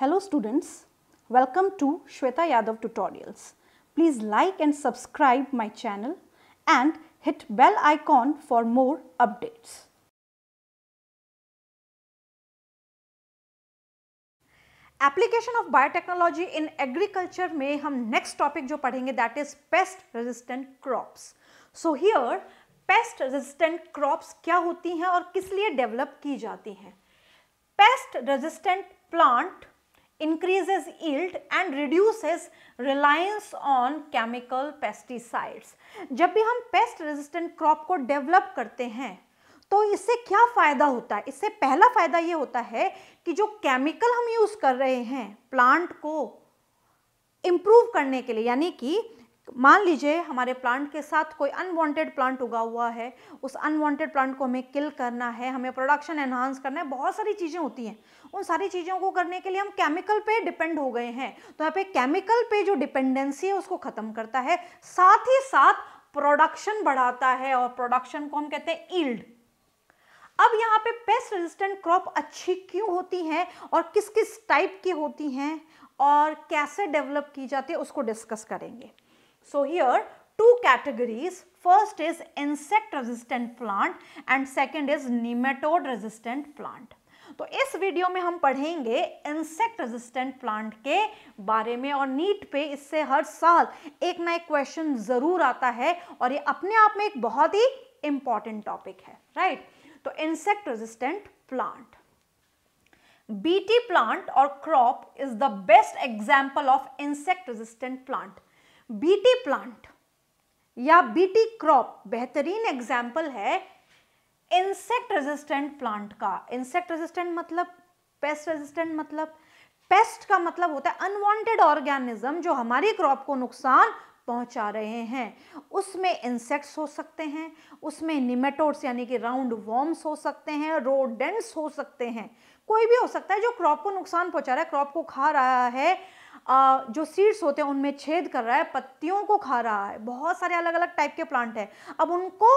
Hello students, welcome to Shweta Yadav tutorials. Please like and subscribe my channel and hit bell icon for more updates. Application of biotechnology in agriculture में हम next topic जो पढ़ेंगे that is pest resistant crops so here pest resistant crops क्या होती हैं और किस लिए डेवलप की जाती हैं pest resistant plant increases yield and reduces reliance on chemical pesticides. जब भी हम pest resistant crop को develop करते हैं तो इससे क्या फ़ायदा होता है इससे पहला फ़ायदा ये होता है कि जो केमिकल हम यूज़ कर रहे हैं प्लांट को इम्प्रूव करने के लिए यानी कि मान लीजिए हमारे प्लांट के साथ कोई अनवांटेड प्लांट उगा हुआ है उस अनवांटेड प्लांट को हमें किल करना है हमें प्रोडक्शन एनहांस करना है बहुत सारी चीज़ें होती हैं उन सारी चीज़ों को करने के लिए हम केमिकल पे डिपेंड हो गए हैं तो यहाँ पे केमिकल पे जो डिपेंडेंसी है उसको ख़त्म करता है साथ ही साथ प्रोडक्शन बढ़ाता है और प्रोडक्शन को हम कहते हैं ईल्ड अब यहाँ पे पेस्ट रेजिस्टेंट क्रॉप अच्छी क्यों होती हैं और किस किस टाइप की होती हैं और कैसे डेवलप की जाती है उसको डिस्कस करेंगे So here two categories. First is insect resistant plant and second is nematode resistant plant. तो इस वीडियो में हम पढ़ेंगे इंसेक्ट रेजिस्टेंट प्लांट के बारे में और नीट पे इससे हर साल एक ना एक क्वेश्चन ज़रूर आता है और ये अपने आप में एक बहुत ही इंपॉर्टेंट टॉपिक है राइट तो insect resistant plant BT plant और crop is the best example of insect resistant plant BT plant या बीटी क्रॉप बेहतरीन एग्जाम्पल है इंसेक्ट रेजिस्टेंट प्लांट का इंसेक्ट रेजिस्टेंट मतलब पेस्ट रेजिस्टेंट मतलब पेस्ट का मतलब होता है अनवांटेड ऑर्गेनिज्म जो हमारी क्रॉप को नुकसान पहुंचा रहे हैं उसमें इंसेक्ट्स हो सकते हैं उसमें निमेटोड्स यानी कि राउंड वॉर्म्स हो सकते हैं रोडेंट्स हो सकते हैं कोई भी हो सकता है जो क्रॉप को नुकसान पहुंचा रहा है क्रॉप को खा रहा है जो सीड्स होते हैं उनमें छेद कर रहा है पत्तियों को खा रहा है बहुत सारे अलग अलग टाइप के प्लांट हैं अब उनको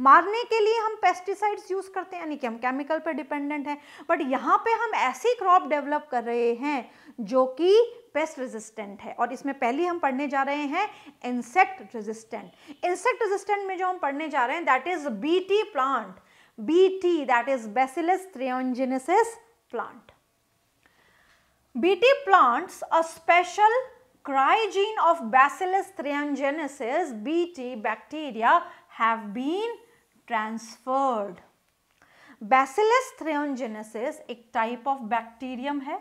मारने के लिए हम पेस्टिसाइड्स यूज़ करते हैं यानी कि हम केमिकल पर डिपेंडेंट हैं बट यहाँ पे हम ऐसी क्रॉप डेवलप कर रहे हैं जो कि पेस्ट रेजिस्टेंट है और इसमें पहली हम पढ़ने जा रहे हैं इंसेक्ट रेजिस्टेंट इंसेक्ट रेजिस्टेंट में जो हम पढ़ने जा रहे हैं that is B plant B T that is bacillus plant Bt plants a special cryogene of Bacillus thuringiensis Bt bacteria have been transferred. Bacillus thuringiensis एक type of bacterium है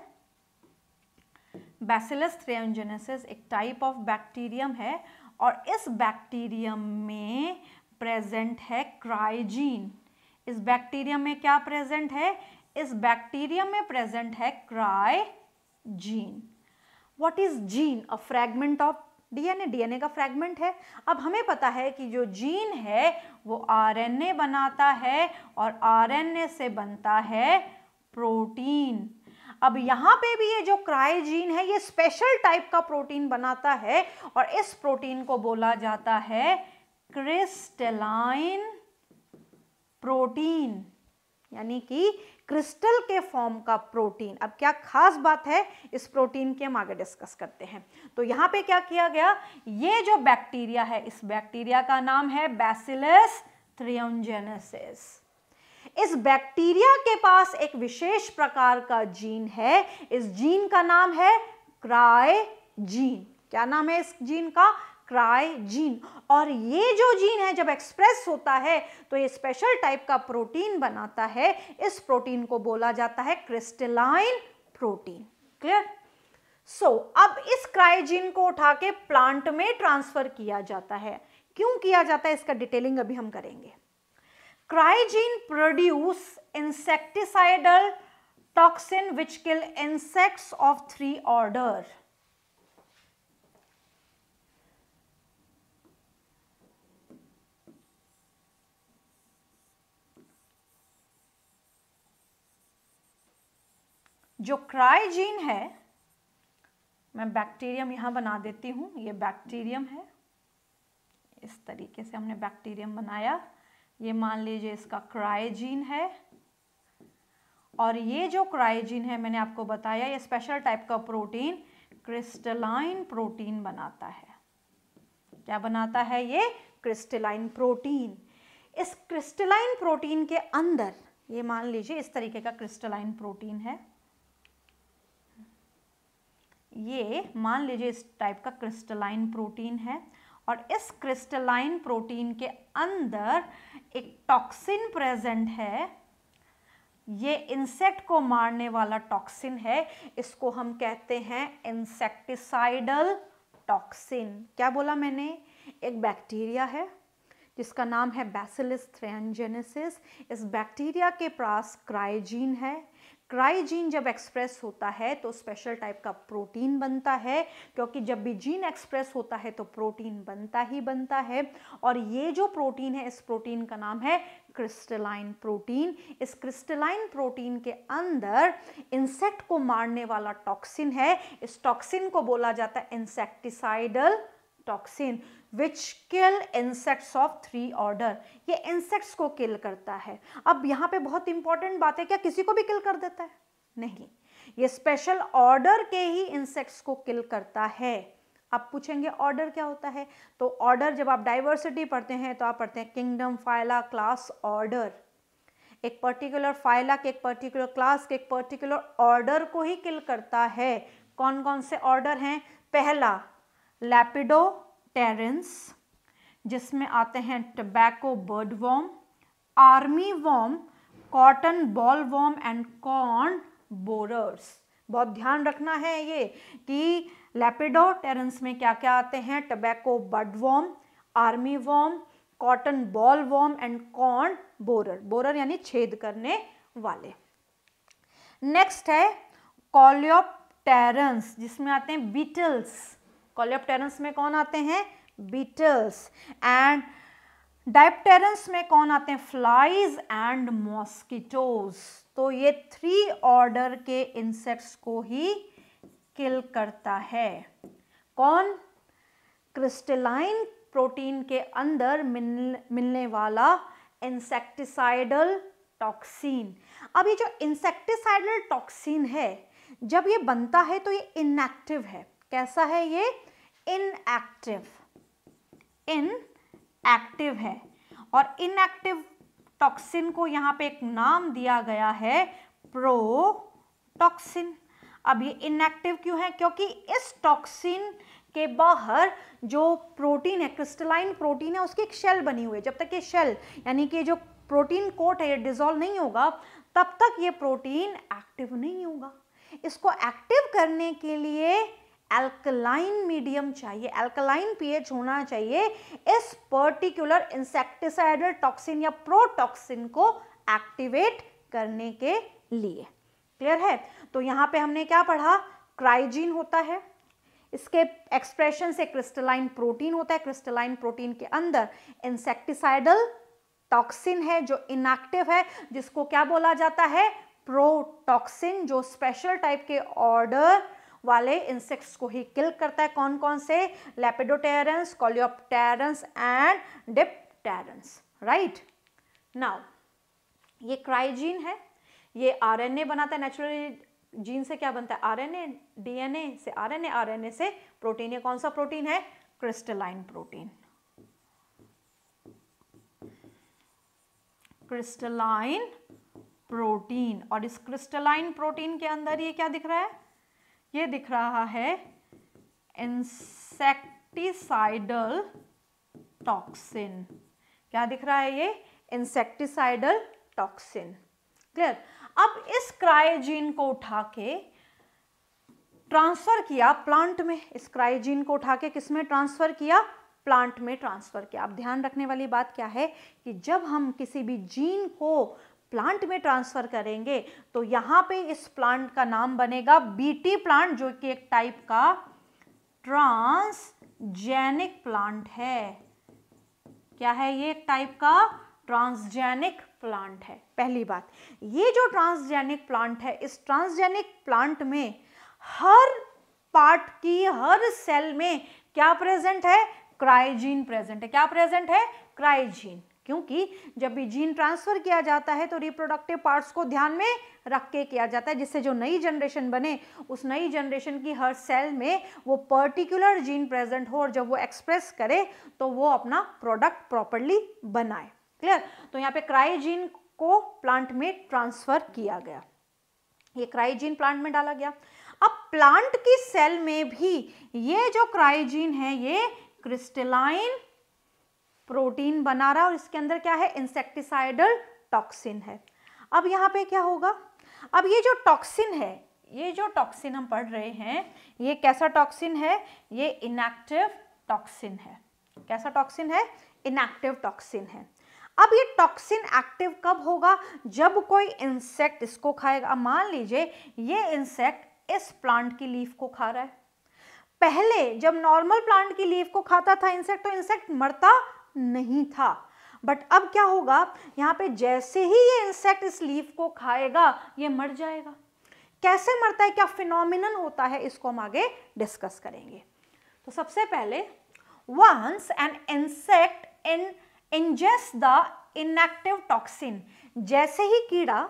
Bacillus thuringiensis एक type of bacterium है और इस bacterium में present है क्राइजीन इस bacterium में क्या present है इस bacterium में present है cry gene what is gene a fragment of DNA DNA का फ्रैगमेंट है अब हमें पता है कि जो जीन है वो आरएनए बनाता है और आरएनए से बनता है प्रोटीन अब यहाँ पे भी ये जो क्राइजीन है ये स्पेशल टाइप का प्रोटीन बनाता है और इस प्रोटीन को बोला जाता है क्रिस्टलाइन प्रोटीन यानी कि क्रिस्टल के फॉर्म का प्रोटीन अब क्या खास बात है इस प्रोटीन के हम आगे डिस्कस करते हैं तो यहां पे क्या किया गया ये जो बैक्टीरिया है इस बैक्टीरिया का नाम है बैसिलस थ्रियोजेनेसिस इस बैक्टीरिया के पास एक विशेष प्रकार का जीन है इस जीन का नाम है क्राई जीन क्या नाम है इस जीन का क्राई जीन और ये जो जीन है जब एक्सप्रेस होता है तो ये स्पेशल टाइप का प्रोटीन बनाता है इस प्रोटीन को बोला जाता है क्रिस्टलाइन प्रोटीन क्लियर सो अब इस क्राइजीन को उठा के प्लांट में ट्रांसफर किया जाता है क्यों किया जाता है इसका डिटेलिंग अभी हम करेंगे cry gene produce insecticidal toxin which kill insects of three order जो क्राइजीन है मैं बैक्टीरियम यहाँ बना देती हूँ ये बैक्टीरियम है इस तरीके से हमने बैक्टीरियम बनाया ये मान लीजिए इसका क्राइजीन है और ये जो क्राइजीन है मैंने आपको बताया ये स्पेशल टाइप का प्रोटीन क्रिस्टलाइन प्रोटीन बनाता है क्या बनाता है ये क्रिस्टलाइन प्रोटीन इस क्रिस्टलाइन प्रोटीन के अंदर ये मान लीजिए इस तरीके का क्रिस्टलाइन प्रोटीन है ये मान लीजिए इस टाइप का क्रिस्टलाइन प्रोटीन है और इस क्रिस्टलाइन प्रोटीन के अंदर एक टॉक्सिन प्रेजेंट है ये इंसेक्ट को मारने वाला टॉक्सिन है इसको हम कहते हैं इंसेक्टिसाइडल टॉक्सिन क्या बोला मैंने एक बैक्टीरिया है जिसका नाम है बैसिलिस थ्रेनजेनेसिस इस बैक्टीरिया के पास क्राइजीन है क्राई जीन जब एक्सप्रेस होता है तो स्पेशल टाइप का प्रोटीन बनता है क्योंकि जब भी जीन एक्सप्रेस होता है तो प्रोटीन बनता ही बनता है और ये जो प्रोटीन है इस प्रोटीन का नाम है क्रिस्टलाइन प्रोटीन इस क्रिस्टलाइन प्रोटीन के अंदर इंसेक्ट को मारने वाला टॉक्सिन है इस टॉक्सिन को बोला जाता है insecticidal toxin which kill insects of three order ये इंसेक्ट्स को किल करता है अब यहाँ पे बहुत इंपॉर्टेंट बात है क्या किसी को भी किल कर देता है नहीं ये स्पेशल ऑर्डर के ही इंसेक्ट्स को किल करता है आप पूछेंगे ऑर्डर क्या होता है तो ऑर्डर जब आप डाइवर्सिटी पढ़ते हैं तो आप पढ़ते हैं किंगडम फाइला क्लास ऑर्डर एक पर्टिकुलर फाइला के एक पर्टिकुलर क्लास के एक पर्टिकुलर ऑर्डर को ही किल करता है कौन कौन से ऑर्डर हैं पहला लैपिडो टेरेंस जिसमें आते हैं tobacco bud worm army worm cotton boll worm and corn borers बहुत ध्यान रखना है ये कि लेपिडो टेरेंस में क्या क्या आते हैं tobacco bud worm army worm cotton boll worm and corn borer borer यानी छेद करने वाले नेक्स्ट है कॉलियोप टेरेंस जिसमें आते हैं बीटल्स कॉलेप्टेरेंस में कौन आते हैं बीटल्स एंड डाइप्टेरेंस में कौन आते हैं फ्लाइज एंड मॉस्किटोज तो ये थ्री ऑर्डर के इंसेक्ट्स को ही किल करता है कौन क्रिस्टलाइन प्रोटीन के अंदर मिल, मिलने वाला इंसेक्टिसाइडल टॉक्सिन अब ये जो इंसेक्टिसाइडल टॉक्सिन है जब ये बनता है तो ये इनएक्टिव है कैसा है ये इनएक्टिव इन एक्टिव है और इनएक्टिव टॉक्सिन को यहाँ पे एक नाम दिया गया है टॉक्सिन अब ये इनएक्टिव क्यों है क्योंकि इस टॉक्सिन के बाहर जो प्रोटीन है क्रिस्टलाइन प्रोटीन है उसकी एक शेल बनी हुई है जब तक ये शेल यानी कि जो प्रोटीन कोट है ये डिजोल्व नहीं होगा तब तक ये प्रोटीन एक्टिव नहीं होगा इसको एक्टिव करने के लिए एल्कलाइन मीडियम चाहिए एल्कलाइन पीएच होना चाहिए इस पर्टिकुलर इंसेक्टिसाइडल टॉक्सिन या प्रोटॉक्सिन को एक्टिवेट करने के लिए क्लियर है तो यहाँ पे हमने क्या पढ़ा क्राइजीन होता है इसके एक्सप्रेशन से क्रिस्टलाइन प्रोटीन होता है क्रिस्टलाइन प्रोटीन के अंदर इंसेक्टिसाइडल टॉक्सिन है जो इनएक्टिव है जिसको क्या बोला जाता है प्रोटॉक्सिन जो स्पेशल टाइप के ऑर्डर वाले इंसेक्ट्स को ही किल करता है कौन कौन से lepidopterans coleopterans and dipterans right now ये क्राइजीन है ये आरएनए बनाता है नेचुरली जीन से क्या बनता है आरएनए डीएनए से आरएनए आरएनए से प्रोटीन ये कौन सा प्रोटीन है क्रिस्टलाइन प्रोटीन क्रिस्टलाइन प्रोटीन और इस क्रिस्टलाइन प्रोटीन के अंदर ये क्या दिख रहा है ये दिख रहा है इंसेक्टिसाइडल टॉक्सिन क्या दिख रहा है ये इंसेक्टिसाइडल टॉक्सिन क्लियर अब इस क्राइजीन को उठा के ट्रांसफर किया प्लांट में इस क्राइजीन को उठा के किस में ट्रांसफर किया प्लांट में ट्रांसफर किया अब ध्यान रखने वाली बात क्या है कि जब हम किसी भी जीन को प्लांट में ट्रांसफ़र करेंगे तो यहां पे इस प्लांट का नाम बनेगा बीटी प्लांट जो कि एक टाइप का ट्रांसजेनिक प्लांट है क्या है ये एक टाइप का ट्रांसजेनिक प्लांट है पहली बात ये जो ट्रांसजेनिक प्लांट है इस ट्रांसजेनिक प्लांट में हर पार्ट की हर सेल में क्या प्रेजेंट है क्राइजीन प्रेजेंट है क्या प्रेजेंट है क्राइजीन क्योंकि जब भी जीन ट्रांसफ़र किया जाता है तो रिप्रोडक्टिव पार्ट्स को ध्यान में रख के किया जाता है जिससे जो नई जनरेशन बने उस नई जनरेशन की हर सेल में वो पर्टिकुलर जीन प्रेजेंट हो और जब वो एक्सप्रेस करे तो वो अपना प्रोडक्ट प्रॉपरली बनाए क्लियर तो यहाँ पे क्राइजीन को प्लांट में ट्रांसफ़र किया गया ये क्राइजीन प्लांट में डाला गया अब प्लांट की सेल में भी ये जो क्राइजीन है ये क्रिस्टलाइन प्रोटीन बना रहा है और इसके अंदर क्या है इंसेक्टिसाइडल टॉक्सिन है अब यहाँ पे क्या होगा अब ये जो टॉक्सिन है ये जो टॉक्सिन हम पढ़ रहे हैं ये कैसा टॉक्सिन है ये इनएक्टिव टॉक्सिन है कैसा टॉक्सिन है इनएक्टिव टॉक्सिन है अब ये टॉक्सिन एक्टिव कब होगा जब कोई इंसेक्ट इसको खाएगा मान लीजिए ये इंसेक्ट इस प्लांट की लीफ को खा रहा है पहले जब नॉर्मल प्लांट की लीफ को खाता था इंसेक्ट तो इंसेक्ट मरता नहीं था बट अब क्या होगा यहाँ पे जैसे ही ये इंसेक्ट इस लीफ को खाएगा ये मर जाएगा कैसे मरता है क्या फिनोमिनन होता है इसको हम आगे डिस्कस करेंगे तो सबसे पहले once an insect in ingest the inactive toxin जैसे ही कीड़ा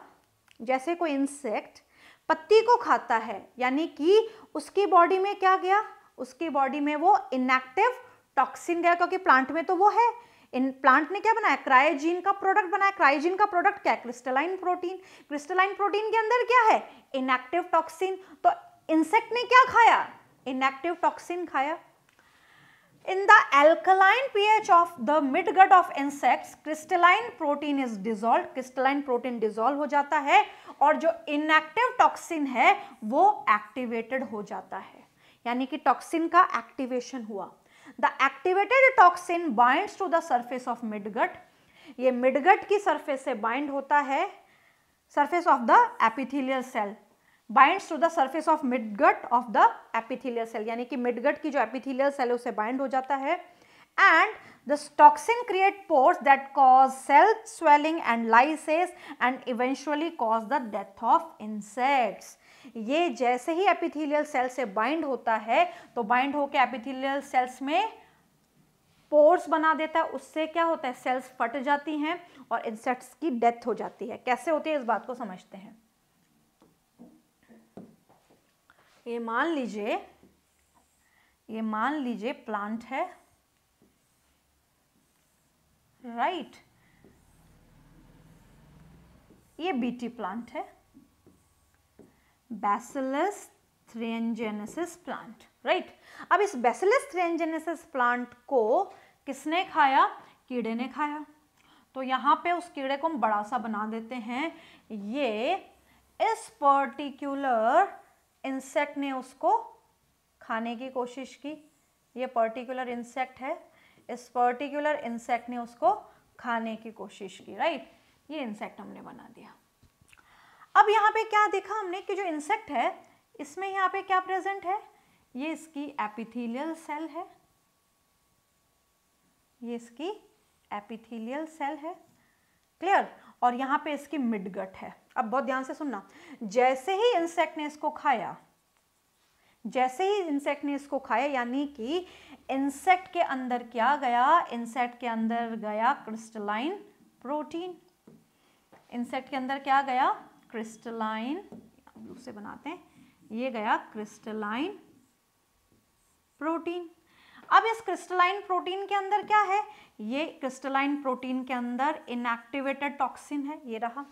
जैसे कोई इंसेक्ट पत्ती को खाता है यानी कि उसकी बॉडी में क्या गया उसकी बॉडी में वो इनएक्टिव टॉक्सिन गया क्योंकि प्लांट में तो वो है इन प्लांट ने क्या बनाया क्रायोजीन का प्रोडक्ट बनाया क्रायोजीन का प्रोडक्ट क्या है क्रिस्टलाइन प्रोटीन क्रिस्टलाइन प्रोटीन के अंदर क्या है इनएक्टिव टॉक्सिन तो इंसेक्ट ने क्या खाया इनएक्टिव टॉक्सिन खाया In the alkaline pH of the midgut of insects, crystalline protein is dissolve crystalline protein dissolve हो जाता है और जो इनएक्टिव टॉक्सिन है वो एक्टिवेटेड हो जाता है यानी कि टॉक्सिन का एक्टिवेशन हुआ the activated toxin binds to the surface of midgut ये मिडगट की सर्फेस से बाइंड होता है surface of the epithelial cell binds to the surface of midgut of the epithelial cell यानी कि मिडगट की जो एपिथेलियल सेल है उसे बाइंड हो जाता है and the toxin create pores that cause cell swelling and lyses and eventually cause the death of insects ये जैसे ही एपिथेलियल सेल से बाइंड होता है तो बाइंड होकर एपिथेलियल सेल्स में पोर्स बना देता है उससे क्या होता है सेल्स फट जाती हैं और इंसेक्ट्स की डेथ हो जाती है कैसे होती है इस बात को समझते हैं ये मान लीजिए ये मान लीजिए प्लांट है राइट right. ये बीटी प्लांट है बैसिलस थ्रेनजेनेसिस प्लांट राइट अब इस बेसिलस थ्रेनजेनेसिस प्लांट को किसने खाया कीड़े ने खाया तो यहाँ पे उस कीड़े को हम बड़ा सा बना देते हैं ये इस पर्टिकुलर इंसेक्ट ने उसको खाने की कोशिश की ये पर्टिकुलर इंसेक्ट है इस पर्टिकुलर इंसेक्ट ने उसको खाने की कोशिश की राइट ये इंसेक्ट हमने बना दिया अब यहाँ पे क्या देखा हमने कि जो इंसेक्ट है इसमें यहाँ पे क्या प्रेजेंट है ये इसकी एपिथेलियल सेल है ये इसकी एपिथेलियल सेल है क्लियर और यहाँ पे इसकी मिडगट है अब बहुत ध्यान से सुनना जैसे ही इंसेक्ट ने इसको खाया जैसे ही इंसेक्ट ने इसको खाया यानी कि इंसेक्ट के अंदर क्या गया इंसेक्ट के अंदर गया क्रिस्टलाइन प्रोटीन इंसेक्ट के अंदर क्या गया क्रिस्टलाइन ब्लू से बनाते हैं ये गया क्रिस्टलाइन प्रोटीन अब इस क्रिस्टलाइन प्रोटीन के अंदर क्या है ये क्रिस्टलाइन प्रोटीन के अंदर इनएक्टिवेटेड टॉक्सिन है ये रहा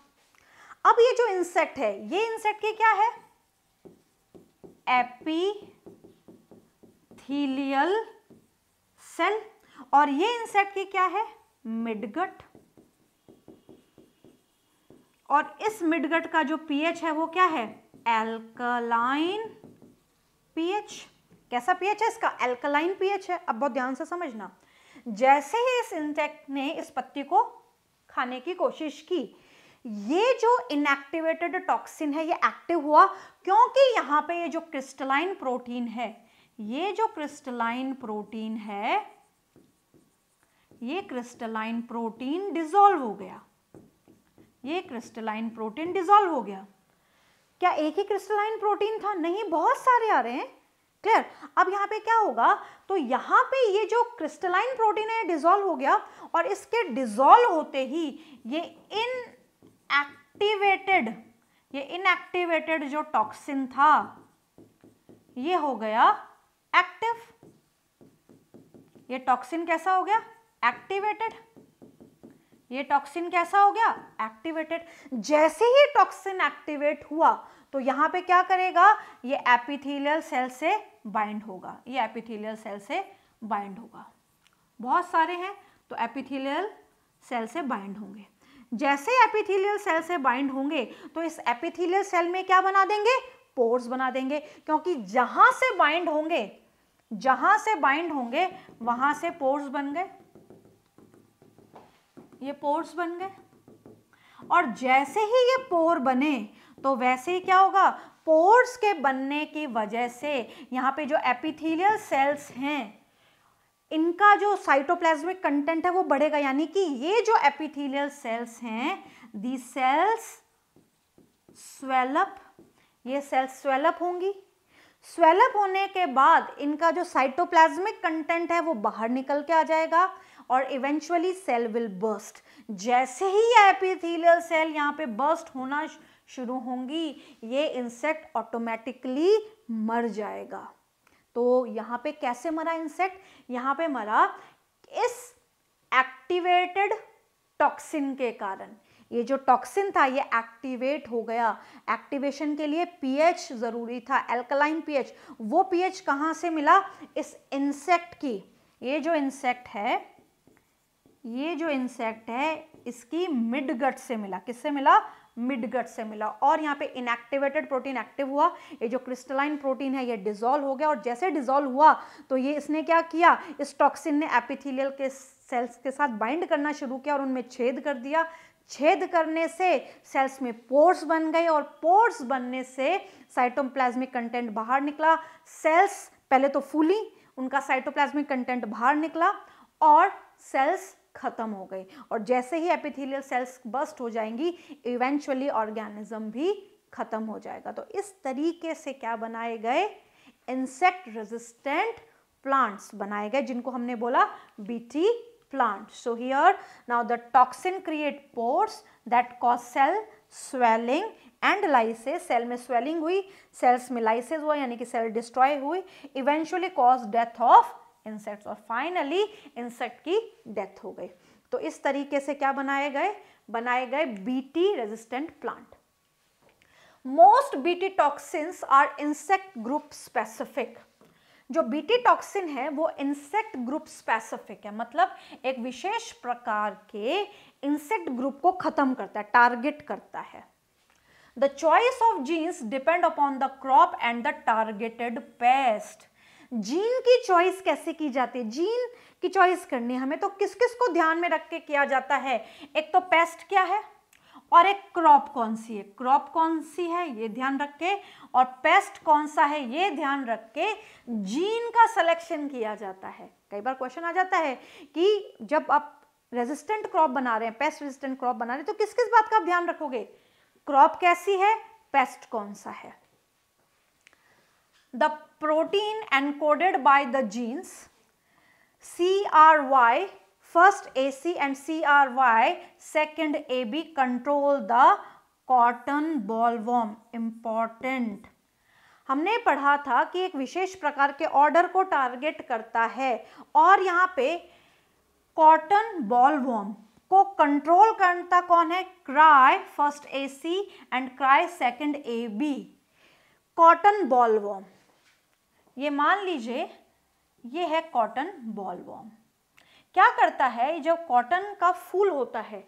अब ये जो इंसेक्ट है ये इंसेक्ट के क्या है एपीथीलियल सेल और ये इंसेक्ट के क्या है मिडगट और इस मिडगट का जो पीएच है वो क्या है एल्कलाइन पीएच कैसा पीएच है इसका एल्कलाइन पीएच है अब बहुत ध्यान से समझना जैसे ही इस इंसेक्ट ने इस पत्ती को खाने की कोशिश की ये जो इनएक्टिवेटेड टॉक्सिन है ये एक्टिव हुआ क्योंकि यहाँ पे ये जो क्रिस्टलाइन प्रोटीन है ये जो क्रिस्टलाइन प्रोटीन है ये क्रिस्टलाइन प्रोटीन डिजोल्व हो गया ये क्रिस्टलाइन प्रोटीन डिजोल्व हो गया क्या एक ही क्रिस्टलाइन प्रोटीन था नहीं बहुत सारे आ रहे हैं क्लियर अब यहाँ पे क्या होगा तो यहाँ पे ये जो क्रिस्टलाइन प्रोटीन है डिजोल्व हो गया और इसके डिजोल्व होते ही ये इन एक्टिवेटेड ये इनएक्टिवेटेड जो टॉक्सिन था ये हो गया एक्टिव ये टॉक्सिन कैसा हो गया एक्टिवेटेड ये टॉक्सिन कैसा हो गया एक्टिवेटेड जैसे ही टॉक्सिन एक्टिवेट हुआ तो यहाँ पे क्या करेगा ये एपिथेलियल सेल से बाइंड होगा ये एपिथेलियल सेल से बाइंड होगा बहुत सारे हैं तो एपिथेलियल सेल से बाइंड होंगे जैसे एपिथेलियल सेल से बाइंड होंगे तो इस एपिथेलियल सेल में क्या बना देंगे पोर्स बना देंगे क्योंकि जहां से बाइंड होंगे जहां से बाइंड होंगे वहां से पोर्स बन गए ये पोर्स बन गए और जैसे ही ये पोर बने तो वैसे ही क्या होगा पोर्स के बनने की वजह से यहाँ पे जो एपिथेलियल सेल्स हैं इनका जो साइटोप्लाज्मिक कंटेंट है वो बढ़ेगा यानी कि ये जो एपिथीलियल सेल्स हैं दी सेल्स स्वेलअप ये सेल्स स्वेलअप होंगी स्वेलअप होने के बाद इनका जो साइटोप्लाज्मिक कंटेंट है वो बाहर निकल के आ जाएगा और इवेंचुअली सेल विल बर्स्ट जैसे ही ये एपिथेलियल सेल यहाँ पे बर्स्ट होना शुरू होंगी ये इंसेक्ट ऑटोमेटिकली मर जाएगा तो यहाँ पे कैसे मरा इंसेक्ट यहाँ पे मरा इस एक्टिवेटेड टॉक्सिन के कारण ये जो टॉक्सिन था ये एक्टिवेट हो गया एक्टिवेशन के लिए पीएच ज़रूरी था एल्कलाइन पीएच वो पीएच कहाँ से मिला इस इंसेक्ट की ये जो इंसेक्ट है ये जो इंसेक्ट है इसकी मिड गट से मिला किससे मिला मिड गट से मिला और यहाँ पे इनएक्टिवेटेड प्रोटीन एक्टिव हुआ ये जो क्रिस्टलाइन प्रोटीन है ये डिजोल्व हो गया और जैसे डिजोल्व हुआ तो ये इसने क्या किया इस टॉक्सिन ने एपिथेलियल के सेल्स के साथ बाइंड करना शुरू किया और उनमें छेद कर दिया छेद करने से सेल्स में पोर्स बन गए और पोर्स बनने से साइटोप्लाज्मिक कंटेंट बाहर निकला सेल्स पहले तो फूली उनका साइटोप्लाज्मिक कंटेंट बाहर निकला और सेल्स ख़त्म हो गई और जैसे ही एपिथेलियल सेल्स बस्ट हो जाएंगी इवेंचुअली ऑर्गेनिज्म भी ख़त्म हो जाएगा तो इस तरीके से क्या बनाए गए इंसेक्ट रेजिस्टेंट प्लांट्स बनाए गए जिनको हमने बोला BT plant so here now the toxin create pores that cause cell swelling and lyses cell में स्वेलिंग हुई सेल्स में लाइसेस हुआ यानी कि सेल डिस्ट्रॉय हुई eventually cause death of insects और फाइनली इंसेक्ट की डेथ हो गई तो इस तरीके से क्या बनाए गए बनाए गए BT resistant plant most BT toxins are insect group specific जो बीटी टॉक्सिन है वो इंसेक्ट ग्रुप स्पेसिफिक है मतलब एक विशेष प्रकार के इंसेक्ट ग्रुप को खत्म करता है टारगेट करता है the choice of genes depend upon the crop and the targeted pest gene की चॉइस कैसे की जाती है जीन की चॉइस करनी हमें तो किस किस को ध्यान में रख के किया जाता है एक तो पेस्ट क्या है और एक क्रॉप कौन सी है क्रॉप कौन सी है ये ध्यान रख के और पेस्ट कौन सा है ये ध्यान रख के जीन का सिलेक्शन किया जाता है कई बार क्वेश्चन आ जाता है कि जब आप रेजिस्टेंट क्रॉप बना रहे हैं पेस्ट रेजिस्टेंट क्रॉप बना रहे हैं तो किस किस बात का आप ध्यान रखोगे क्रॉप कैसी है पेस्ट कौन सा है the protein encoded by the genes CRY first AC and CRY second AB control the cotton ballworm important हमने पढ़ा था कि एक विशेष प्रकार के ऑर्डर को टारगेट करता है और यहाँ पे कॉटन बॉलवॉर्म को कंट्रोल करता कौन है cry first AC and cry second AB cotton bollworm ये मान लीजिए ये है कॉटन बॉल बॉलवॉर्म क्या करता है जब कॉटन का फूल होता है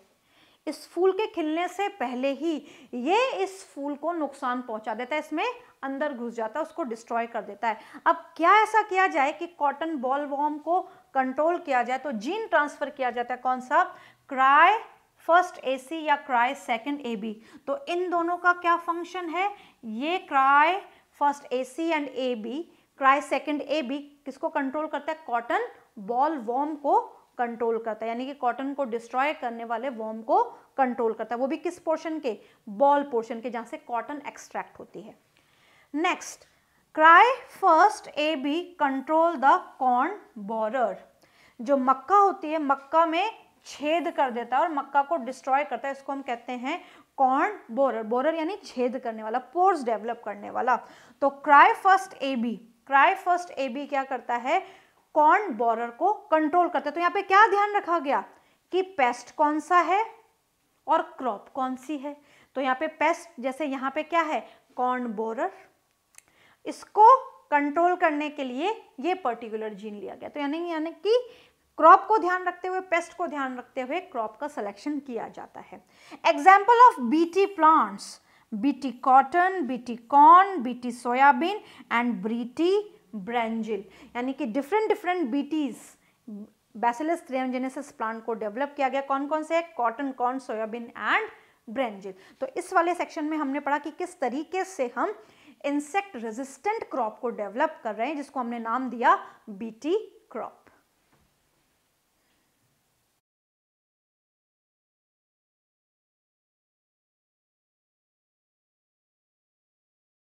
इस फूल के खिलने से पहले ही ये इस फूल को नुकसान पहुंचा देता है इसमें अंदर घुस जाता है उसको डिस्ट्रॉय कर देता है अब क्या ऐसा किया जाए कि कॉटन बॉल वॉर्म को कंट्रोल किया जाए तो जीन ट्रांसफ़र किया जाता है कौन सा क्राई फर्स्ट सी या क्राई ए बी तो इन दोनों का क्या फंक्शन है ये cry first A C and A B cry second A भी किसको कंट्रोल करता है कॉटन बॉल वॉर्म को कंट्रोल करता है यानी कि कॉटन को डिस्ट्रॉय करने वाले वॉर्म को कंट्रोल करता है वो भी किस पोर्शन के बॉल पोर्शन के जहाँ से कॉटन एक्सट्रैक्ट होती है next cry first A B control the corn borer जो मक्का होती है मक्का में छेद कर देता है और मक्का को डिस्ट्रॉय करता है इसको हम कहते हैं कॉर्न बोरर बोरर यानी छेद करने वाला पोर्स डेवलप करने वाला तो cry first A B try first A B क्या करता है कॉर्न बॉरर को कंट्रोल करता है तो यहाँ पे क्या ध्यान रखा गया कि पेस्ट कौन सा है और क्रॉप कौन सी है तो यहाँ पे पेस्ट जैसे यहाँ पे क्या है कॉर्न बोरर इसको कंट्रोल करने के लिए ये पर्टिकुलर जीन लिया गया तो यानी यानी कि क्रॉप को ध्यान रखते हुए पेस्ट को ध्यान रखते हुए क्रॉप का सिलेक्शन किया जाता है example of BT plants BT cotton, BT corn, BT soybean and BT brinjal यानी कि different different BTs bacillus thuringiensis plant को डेवलप किया गया कौन कौन से cotton corn soybean and brinjal तो इस वाले सेक्शन में हमने पढ़ा कि किस तरीके से हम इंसेक्ट रेजिस्टेंट क्रॉप को डेवलप कर रहे हैं जिसको हमने नाम दिया बीटी क्रॉप